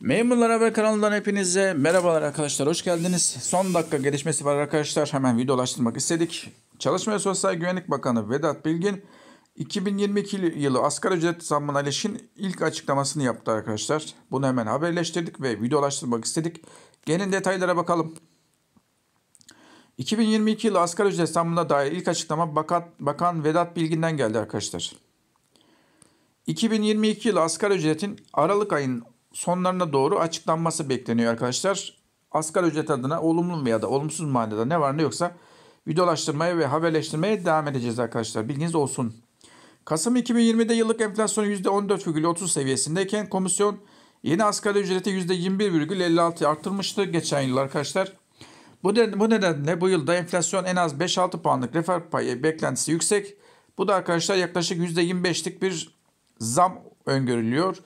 Memurlar Haber kanalından hepinize merhabalar arkadaşlar hoş geldiniz. Son dakika gelişmesi var arkadaşlar hemen videolaştırmak istedik. Çalışma ve Sosyal Güvenlik Bakanı Vedat Bilgin 2022 yılı asgari ücret zammına ilişkin ilk açıklamasını yaptı arkadaşlar. Bunu hemen haberleştirdik ve videolaştırmak istedik. Gelin detaylara bakalım. 2022 yılı asgari ücret zammına dair ilk açıklama Bakan, Vedat Bilgin'den geldi arkadaşlar. 2022 yılı asgari ücretin Aralık ayının sonlarına doğru açıklanması bekleniyor arkadaşlar. Asgari ücret adına olumlu veya da olumsuz manada ne var ne yoksa videolaştırmaya ve haberleştirmeye devam edeceğiz arkadaşlar. Bilginiz olsun. Kasım 2020'de yıllık enflasyon %14,30 seviyesindeyken komisyon yeni asgari ücreti %21,56 arttırmıştı geçen yıl arkadaşlar. Bu, nedenle, bu nedenle bu yılda enflasyon en az 5-6 puanlık refer payı beklentisi yüksek. Bu da arkadaşlar yaklaşık %25'lik bir zam öngörülüyor.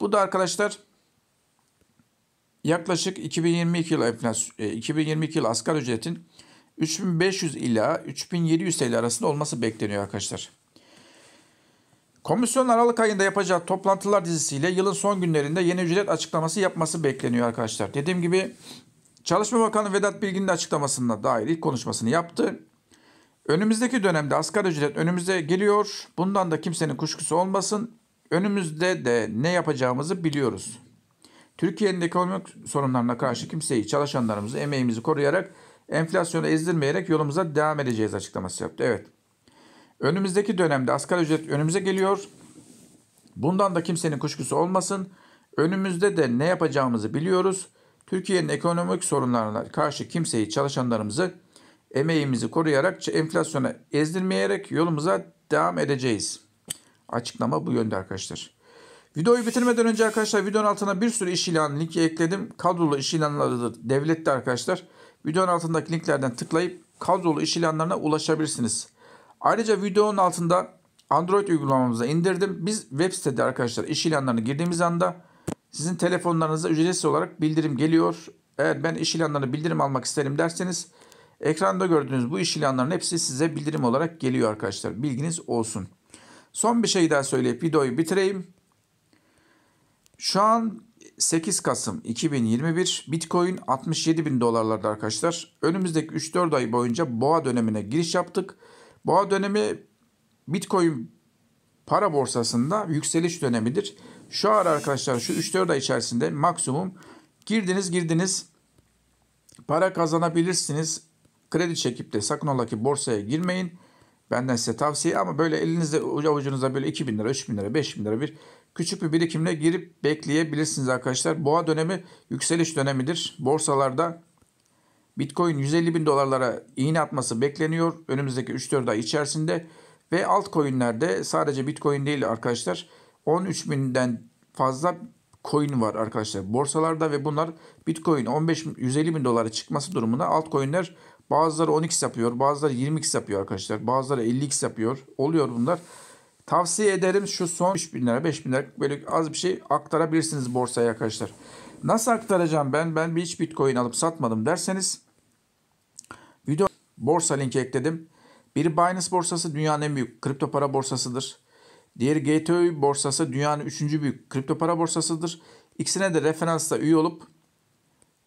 Bu da arkadaşlar yaklaşık 2022 yıl enflasyon, 2022 e, yıl asgari ücretin 3500 ila 3700 TL arasında olması bekleniyor arkadaşlar. Komisyon Aralık ayında yapacağı toplantılar dizisiyle yılın son günlerinde yeni ücret açıklaması yapması bekleniyor arkadaşlar. Dediğim gibi Çalışma Bakanı Vedat Bilgin'in açıklamasına dair ilk konuşmasını yaptı. Önümüzdeki dönemde asgari ücret önümüze geliyor. Bundan da kimsenin kuşkusu olmasın. Önümüzde de ne yapacağımızı biliyoruz. Türkiye'nin ekonomik sorunlarına karşı kimseyi, çalışanlarımızı, emeğimizi koruyarak enflasyona ezdirmeyerek yolumuza devam edeceğiz açıklaması yaptı. Evet. Önümüzdeki dönemde asgari ücret önümüze geliyor. Bundan da kimsenin kuşkusu olmasın. Önümüzde de ne yapacağımızı biliyoruz. Türkiye'nin ekonomik sorunlarına karşı kimseyi, çalışanlarımızı, emeğimizi koruyarak enflasyona ezdirmeyerek yolumuza devam edeceğiz. Açıklama bu yönde arkadaşlar. Videoyu bitirmeden önce arkadaşlar videonun altına bir sürü iş ilanı linki ekledim. Kadrolu iş ilanlarıdır devlette arkadaşlar. Videonun altındaki linklerden tıklayıp kadrolu iş ilanlarına ulaşabilirsiniz. Ayrıca videonun altında Android uygulamamıza indirdim. Biz web sitede arkadaşlar iş ilanlarını girdiğimiz anda sizin telefonlarınıza ücretsiz olarak bildirim geliyor. Eğer ben iş ilanlarını bildirim almak isterim derseniz ekranda gördüğünüz bu iş ilanlarının hepsi size bildirim olarak geliyor arkadaşlar. Bilginiz olsun. Son bir şey daha söyleyip videoyu bitireyim. Şu an 8 Kasım 2021 Bitcoin 67 bin dolarlarda arkadaşlar. Önümüzdeki 3-4 ay boyunca boğa dönemine giriş yaptık. Boğa dönemi Bitcoin para borsasında yükseliş dönemidir. Şu ara arkadaşlar şu 3-4 ay içerisinde maksimum girdiniz girdiniz para kazanabilirsiniz. Kredi çekip de sakın ola ki borsaya girmeyin. Benden size tavsiye ama böyle elinizde avucunuzda böyle 2 bin lira, 3 bin lira, 5 bin lira bir küçük bir birikimle girip bekleyebilirsiniz arkadaşlar. Boğa dönemi yükseliş dönemidir. Borsalarda Bitcoin 150 bin dolarlara iğne atması bekleniyor önümüzdeki 3-4 ay içerisinde. Ve altcoin'lerde sadece Bitcoin değil arkadaşlar 13 binden fazla coin var arkadaşlar borsalarda ve bunlar Bitcoin 15 150 bin dolara çıkması durumunda altcoin'ler bazıları 10x yapıyor, bazıları 20x yapıyor arkadaşlar. Bazıları 50x yapıyor. Oluyor bunlar. Tavsiye ederim şu son 3 bin lira 5 bin lira böyle az bir şey aktarabilirsiniz borsaya arkadaşlar. Nasıl aktaracağım ben ben bir hiç bitcoin alıp satmadım derseniz video borsa linki ekledim. Bir Binance borsası dünyanın en büyük kripto para borsasıdır. Diğer GTO borsası dünyanın 3. büyük kripto para borsasıdır. İkisine de referansla üye olup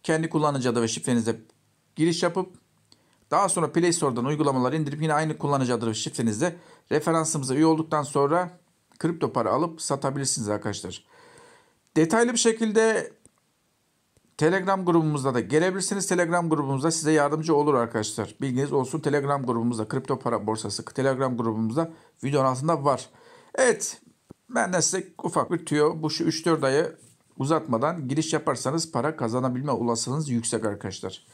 kendi kullanıcı adı ve şifrenize giriş yapıp daha sonra Play Store'dan uygulamaları indirip yine aynı kullanıcı adı ve şifrenizle referansımıza üye olduktan sonra kripto para alıp satabilirsiniz arkadaşlar. Detaylı bir şekilde Telegram grubumuzda da gelebilirsiniz. Telegram grubumuzda size yardımcı olur arkadaşlar. Bilginiz olsun. Telegram grubumuzda kripto para borsası Telegram grubumuzda videonun altında var. Evet. Ben de size ufak bir tüyo. Bu şu 3-4 ayı uzatmadan giriş yaparsanız para kazanabilme olasılığınız yüksek arkadaşlar.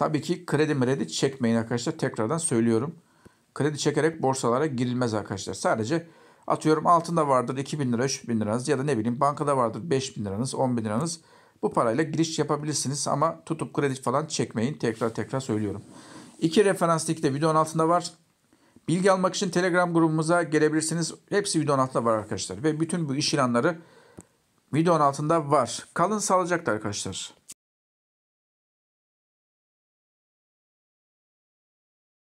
Tabii ki kredi mredi çekmeyin arkadaşlar. Tekrardan söylüyorum. Kredi çekerek borsalara girilmez arkadaşlar. Sadece atıyorum altında vardır 2000 lira 3000 liranız ya da ne bileyim bankada vardır 5000 liranız 10.000 liranız. Bu parayla giriş yapabilirsiniz ama tutup kredi falan çekmeyin. Tekrar tekrar söylüyorum. İki referans linki de videonun altında var. Bilgi almak için Telegram grubumuza gelebilirsiniz. Hepsi videonun altında var arkadaşlar. Ve bütün bu iş ilanları videonun altında var. Kalın sağlıcakla arkadaşlar.